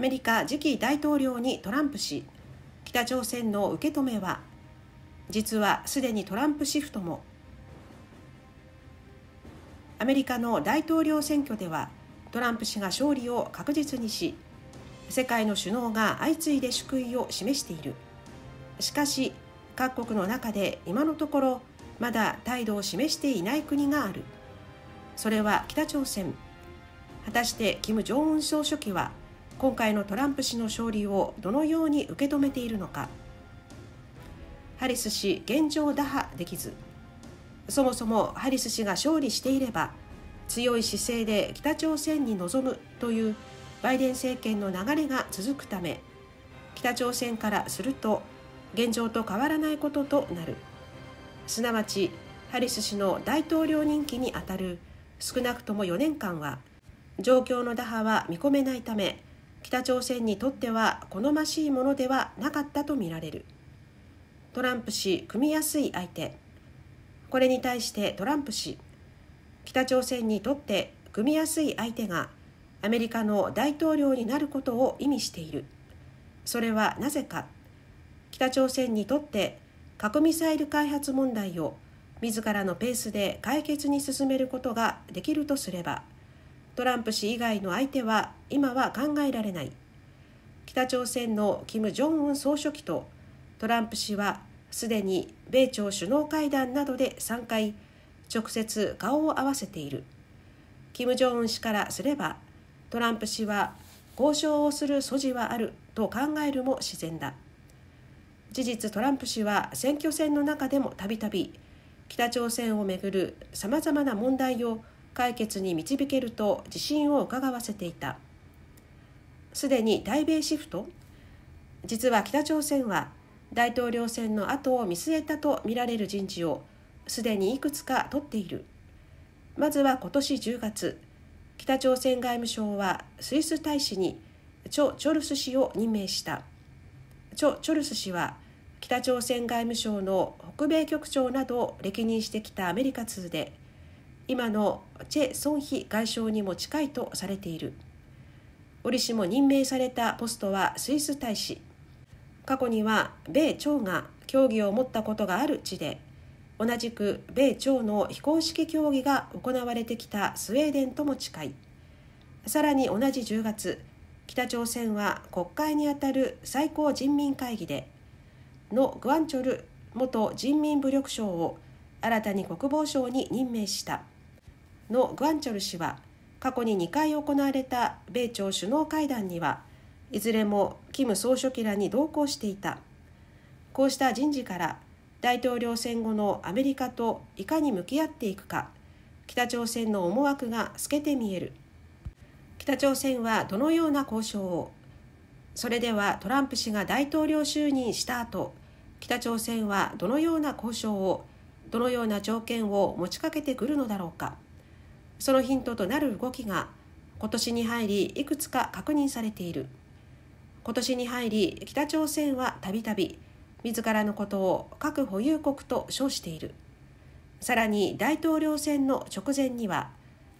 アメリカ次期大統領にトランプ氏北朝鮮の受け止めは実はすでにトランプシフトもアメリカの大統領選挙ではトランプ氏が勝利を確実にし世界の首脳が相次いで祝意を示しているしかし各国の中で今のところまだ態度を示していない国があるそれは北朝鮮果たして金正恩総書記は今回のトランプ氏の勝利をどのように受け止めているのかハリス氏現状打破できずそもそもハリス氏が勝利していれば強い姿勢で北朝鮮に臨むというバイデン政権の流れが続くため北朝鮮からすると現状と変わらないこととなるすなわちハリス氏の大統領任期にあたる少なくとも4年間は状況の打破は見込めないため北朝鮮にとっては好ましいものではなかったとみられるトランプ氏組みやすい相手これに対してトランプ氏北朝鮮にとって組みやすい相手がアメリカの大統領になることを意味しているそれはなぜか北朝鮮にとって核ミサイル開発問題を自らのペースで解決に進めることができるとすればトランプ氏以外の相手は今は考えられない北朝鮮の金正恩総書記とトランプ氏はすでに米朝首脳会談などで3回直接顔を合わせている金正恩氏からすればトランプ氏は交渉をする素地はあると考えるも自然だ事実トランプ氏は選挙戦の中でもたびたび北朝鮮をめぐるさまざまな問題を解決に導けると自信を伺わせていたすでに対米シフト実は北朝鮮は大統領選の後を見据えたと見られる人事をすでにいくつか取っているまずは今年10月北朝鮮外務省はスイス大使にチョ・チョルス氏を任命したチョ・チョルス氏は北朝鮮外務省の北米局長などを歴任してきたアメリカ通で今のチェ・ソンヒ外相にも近いとされている折しも任命されたポストはスイス大使過去には米朝が協議を持ったことがある地で同じく米朝の非公式協議が行われてきたスウェーデンとも近いさらに同じ10月北朝鮮は国会にあたる最高人民会議でのグアンチョル元人民武力相を新たに国防相に任命したのグアンチョル氏は過去に2回行われた米朝首脳会談にはいずれも金総書記らに同行していたこうした人事から大統領選後のアメリカといかに向き合っていくか北朝鮮の思惑が透けて見える北朝鮮はどのような交渉をそれではトランプ氏が大統領就任した後北朝鮮はどのような交渉をどのような条件を持ちかけてくるのだろうか。そのヒントとなる動きが今年に入りいくつか確認されている今年に入り北朝鮮はたびたび自らのことを核保有国と称しているさらに大統領選の直前には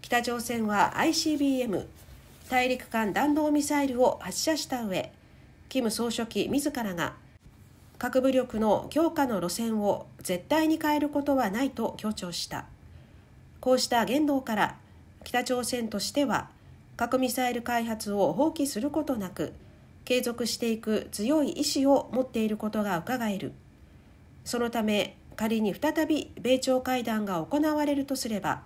北朝鮮は ICBM 大陸間弾道ミサイルを発射した上金総書記自らが核武力の強化の路線を絶対に変えることはないと強調した。こうした言動から北朝鮮としては核ミサイル開発を放棄することなく継続していく強い意志を持っていることがうかがえるそのため仮に再び米朝会談が行われるとすれば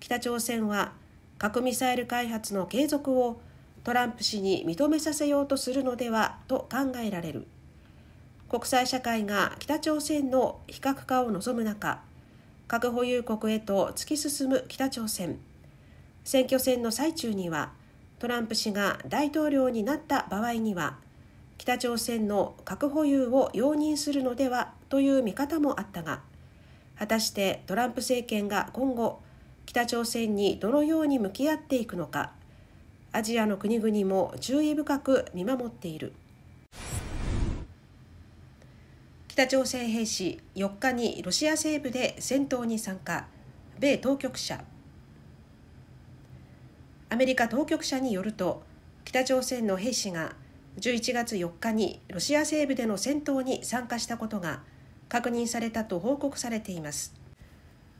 北朝鮮は核ミサイル開発の継続をトランプ氏に認めさせようとするのではと考えられる国際社会が北朝鮮の非核化を望む中核保有国へと突き進む北朝鮮選挙戦の最中にはトランプ氏が大統領になった場合には北朝鮮の核保有を容認するのではという見方もあったが果たしてトランプ政権が今後北朝鮮にどのように向き合っていくのかアジアの国々も注意深く見守っている。北朝鮮兵士4日にロシア西部で戦闘に参加米当局者アメリカ当局者によると北朝鮮の兵士が11月4日にロシア西部での戦闘に参加したことが確認されたと報告されています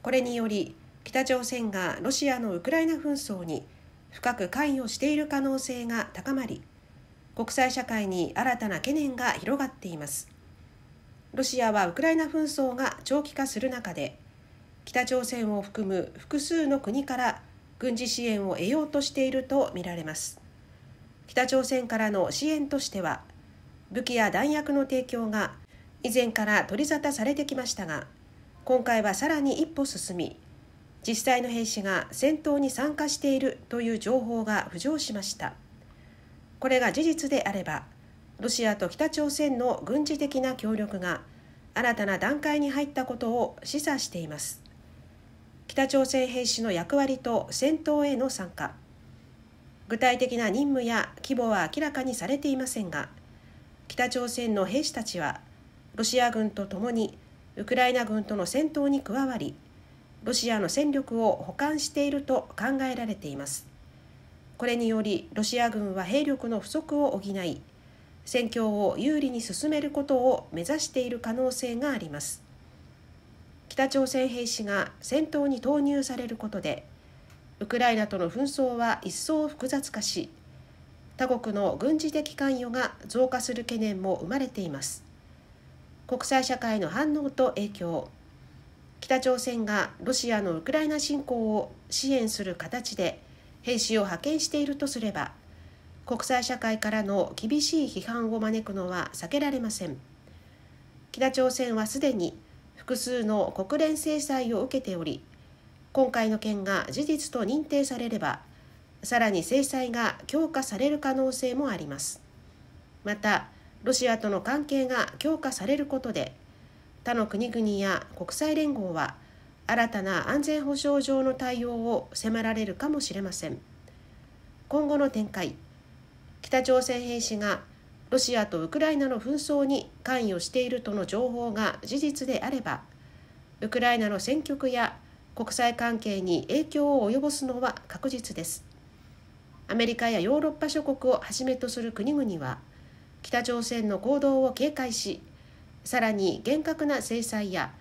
これにより北朝鮮がロシアのウクライナ紛争に深く関与している可能性が高まり国際社会に新たな懸念が広がっていますロシアはウクライナ紛争が長期化する中で北朝鮮を含む複数の国から軍事支援を得ようとしているとみられます北朝鮮からの支援としては武器や弾薬の提供が以前から取り沙汰されてきましたが今回はさらに一歩進み実際の兵士が戦闘に参加しているという情報が浮上しましたこれが事実であればロシアと北朝鮮の軍事的な協力が新たな段階に入ったことを示唆しています北朝鮮兵士の役割と戦闘への参加具体的な任務や規模は明らかにされていませんが北朝鮮の兵士たちはロシア軍とともにウクライナ軍との戦闘に加わりロシアの戦力を補完していると考えられていますこれによりロシア軍は兵力の不足を補い戦況を有利に進めることを目指している可能性があります北朝鮮兵士が戦闘に投入されることでウクライナとの紛争は一層複雑化し他国の軍事的関与が増加する懸念も生まれています国際社会の反応と影響北朝鮮がロシアのウクライナ侵攻を支援する形で兵士を派遣しているとすれば国際社会からの厳しい批判を招くのは避けられません北朝鮮はすでに複数の国連制裁を受けており今回の件が事実と認定されればさらに制裁が強化される可能性もありますまたロシアとの関係が強化されることで他の国々や国際連合は新たな安全保障上の対応を迫られるかもしれません今後の展開北朝鮮兵士がロシアとウクライナの紛争に関与しているとの情報が事実であればウクライナの戦局や国際関係に影響を及ぼすのは確実ですアメリカやヨーロッパ諸国をはじめとする国々は北朝鮮の行動を警戒しさらに厳格な制裁や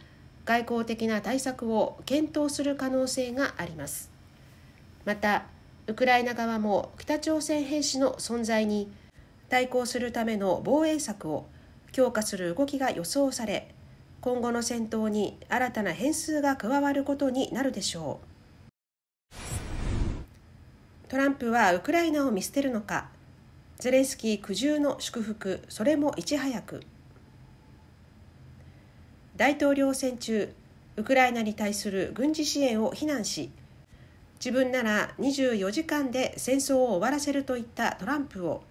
外交的な対策を検討する可能性がありますまたウクライナ側も北朝鮮兵士の存在に対抗するための防衛策を強化する動きが予想され今後の戦闘に新たな変数が加わることになるでしょうトランプはウクライナを見捨てるのかゼレンスキー苦渋の祝福それもいち早く大統領選中ウクライナに対する軍事支援を非難し自分なら24時間で戦争を終わらせるといったトランプを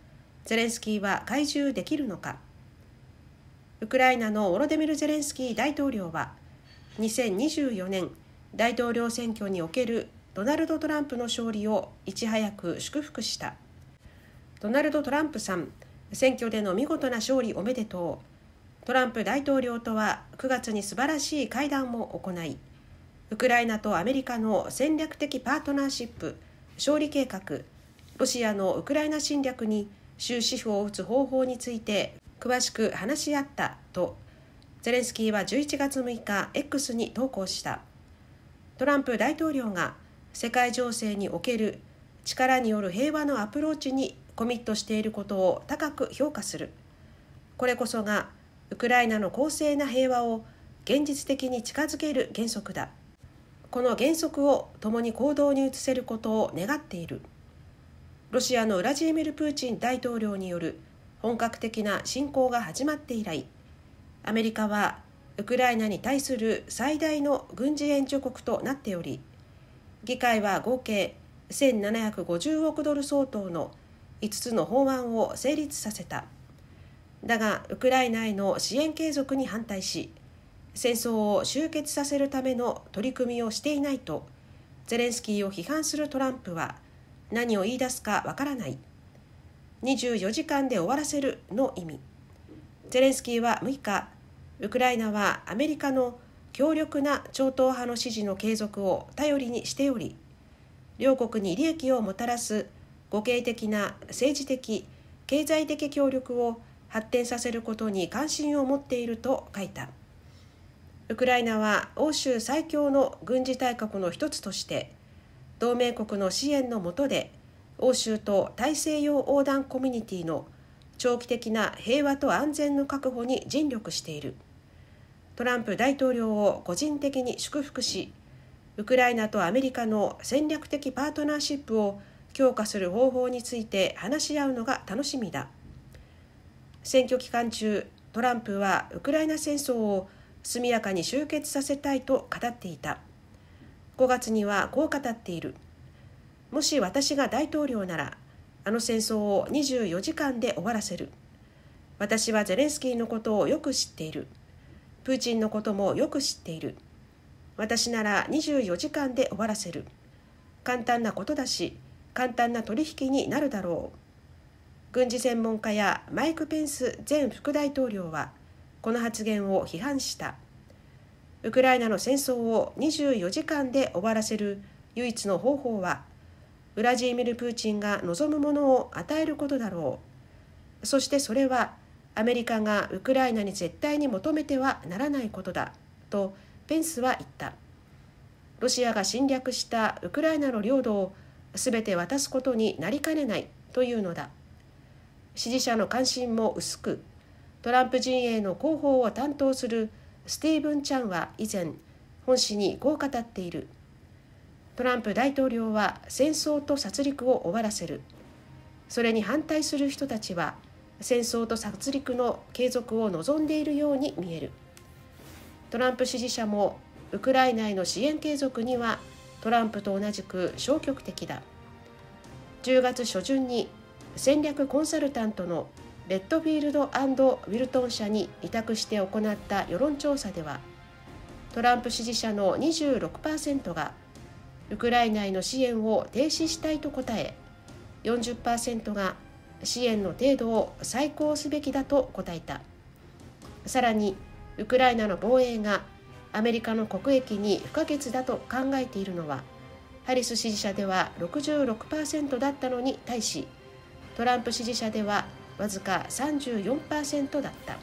ゼレンスキーは懐柔できるのかウクライナのオロデミル・ゼレンスキー大統領は2024年大統領選挙におけるドナルド・トランプの勝利をいち早く祝福したドナルド・トランプさん選挙での見事な勝利おめでとうトランプ大統領とは9月に素晴らしい会談も行いウクライナとアメリカの戦略的パートナーシップ勝利計画ロシアのウクライナ侵略に終止符を打つ方法について詳しく話し合ったとゼレンスキーは11月6日 X に投稿したトランプ大統領が世界情勢における力による平和のアプローチにコミットしていることを高く評価するこれこそがウクライナの公正な平和を現実的に近づける原則だこの原則を共に行動に移せることを願っているロシアのウラジーミル・プーチン大統領による本格的な侵攻が始まって以来アメリカはウクライナに対する最大の軍事援助国となっており議会は合計1750億ドル相当の5つの法案を成立させただがウクライナへの支援継続に反対し戦争を終結させるための取り組みをしていないとゼレンスキーを批判するトランプは何を言い出すかわからない24時間で終わらせるの意味ゼレンスキーは6日ウクライナはアメリカの強力な超党派の支持の継続を頼りにしており両国に利益をもたらす互恵的な政治的経済的協力を発展させることに関心を持っていると書いた。ウクライナは欧州最強の軍事大国の一つとして同盟国の支援のもとで欧州と大西洋横断コミュニティの長期的な平和と安全の確保に尽力しているトランプ大統領を個人的に祝福しウクライナとアメリカの戦略的パートナーシップを強化する方法について話し合うのが楽しみだ選挙期間中トランプはウクライナ戦争を速やかに終結させたいと語っていた5月にはこう語っているもし私が大統領ならあの戦争を24時間で終わらせる私はゼレンスキーのことをよく知っているプーチンのこともよく知っている私なら24時間で終わらせる簡単なことだし簡単な取引になるだろう軍事専門家やマイク・ペンス前副大統領はこの発言を批判したウクライナの戦争を24時間で終わらせる唯一の方法はウラジーミル・プーチンが望むものを与えることだろうそしてそれはアメリカがウクライナに絶対に求めてはならないことだとペンスは言ったロシアが侵略したウクライナの領土を全て渡すことになりかねないというのだ支持者の関心も薄くトランプ陣営の広報を担当するスティーブン・チャンは以前本誌にこう語っているトランプ大統領は戦争と殺戮を終わらせるそれに反対する人たちは戦争と殺戮の継続を望んでいるように見えるトランプ支持者もウクライナへの支援継続にはトランプと同じく消極的だ10月初旬に戦略コンサルタントのレッドフィールドウィルトン社に委託して行った世論調査ではトランプ支持者の26%がウクライナへの支援を停止したいと答え40%が支援の程度を再考すべきだと答えたさらにウクライナの防衛がアメリカの国益に不可欠だと考えているのはハリス支持者では66%だったのに対しトランプ支持者ではわずか34%だった。